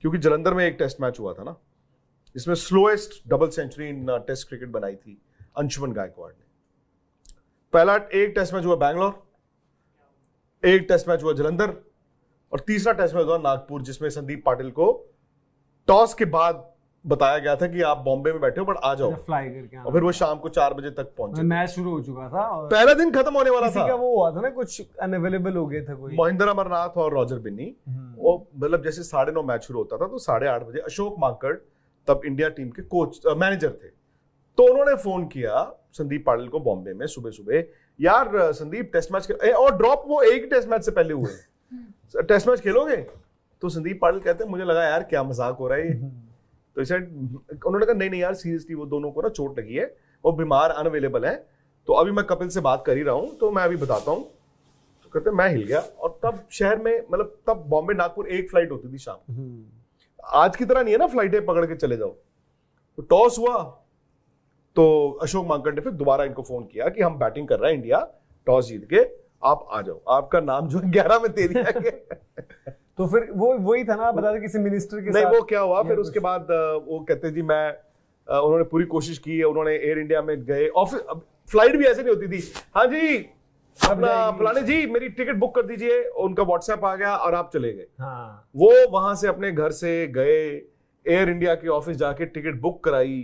क्योंकि जलंधर में एक टेस्ट मैच हुआ था ना इसमें slowest double century in test cricket बनाई थी अंशुमन गायकवाड़ ने पहला एक टेस्ट मैच हुआ बैंगलोर एक टेस्ट मैच हुआ जलंधर और तीसरा टेस्ट मैच हुआ नागपुर जिसमें संदीप पाटिल को टॉस के बाद बताया गया था कि आप बॉम्बे में बैठे हो बट आ जाओ फ्लाई करके और फिर वो शाम को चार बजे तक पहुंचे मैच शुरू हो चुका था और पहला दिन खत्म होने वाला था वो हुआ था ना कुछ अनअवेलेबल हो गए थे कोई महेंद्र अमरनाथ और रॉजर बिन्नी हम्म। वो मतलब जैसे साढ़े नौ मैच शुरू होता था तो साढ़े आठ बजे अशोक मांकड़ तब इंडिया टीम के कोच मैनेजर थे तो उन्होंने फोन किया संदीप पाटिल को बॉम्बे में सुबह सुबह यार संदीप टेस्ट मैच ए, और ड्रॉप वो एक टेस्ट मैच से पहले हुए टेस्ट मैच खेलोगे तो संदीप पाटिल कहते हैं मुझे लगा यार क्या मजाक हो रहा है तो इसे उन्होंने कहा नहीं नहीं यार सीरियसली वो दोनों को ना चोट लगी है वो बीमार अनअवेलेबल है तो अभी मैं कपिल से बात कर ही रहा हूँ तो मैं अभी बताता हूँ करते मैं हिल गया और तब शहर में मतलब तब बॉम्बे नागपुर एक फ्लाइट होती थी शाम हम्म। आज की तरह नहीं है ना फ्लाइटें पकड़ के चले जाओ तो टॉस हुआ तो अशोक मांकड़ ने फिर दोबारा इनको फोन किया कि हम बैटिंग कर रहे हैं इंडिया टॉस जीत के आप आ जाओ आपका नाम जो ग्यारह में दे दिया गया तो फिर वो वही था ना बता दें किसी मिनिस्टर के नहीं साथ। वो क्या हुआ फिर उसके बाद वो कहते जी मैं उन्होंने पूरी कोशिश की उन्होंने एयर इंडिया में गए ऑफिस फ्लाइट भी ऐसे नहीं होती थी हाँ जी अपना फलाने जी मेरी टिकट बुक कर दीजिए उनका व्हाट्सएप आ गया और आप चले गए हाँ। वो वहां से अपने घर से गए एयर इंडिया के ऑफिस जाके टिकट बुक कराई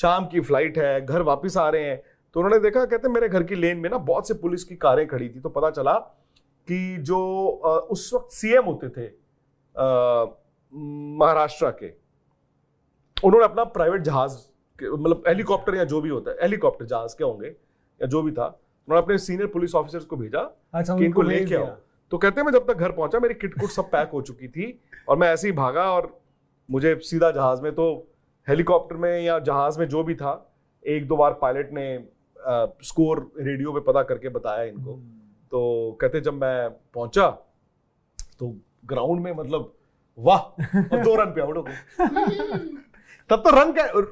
शाम की फ्लाइट है घर वापस आ रहे हैं तो उन्होंने देखा कहते मेरे घर की लेन में ना बहुत से पुलिस की कारें खड़ी थी तो पता चला कि जो उस वक्त सीएम होते थे महाराष्ट्र के उन्होंने अपना प्राइवेट जहाज मतलब हेलीकॉप्टर या जो भी होता है हेलीकॉप्टर जहाज के होंगे या जो भी था उन्होंने अपने सीनियर पुलिस ऑफिसर्स को भेजा अच्छा, कि इनको लेके आओ तो कहते हैं मैं जब तक घर पहुंचा मेरी किट कुट सब पैक हो चुकी थी और मैं ऐसे ही भागा और मुझे सीधा जहाज में तो हेलीकॉप्टर में या जहाज में जो भी था एक दो बार पायलट ने आ, स्कोर रेडियो पे पता करके बताया इनको हम्म। तो कहते जब मैं पहुंचा तो ग्राउंड में मतलब वाह दो रन पे आउट हो गए तब तो रन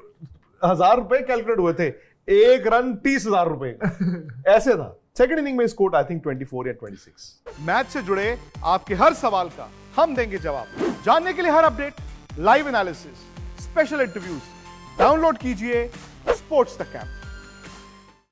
हजार रुपए कैलकुलेट हुए थे एक रन तीस हजार रुपए ऐसे था सेकेंड इनिंग में स्कोर आई थिंक 24 या 26 मैच से जुड़े आपके हर सवाल का हम देंगे जवाब जानने के लिए हर update live analysis special interviews download कीजिए स्पोर्ट्स द कैंप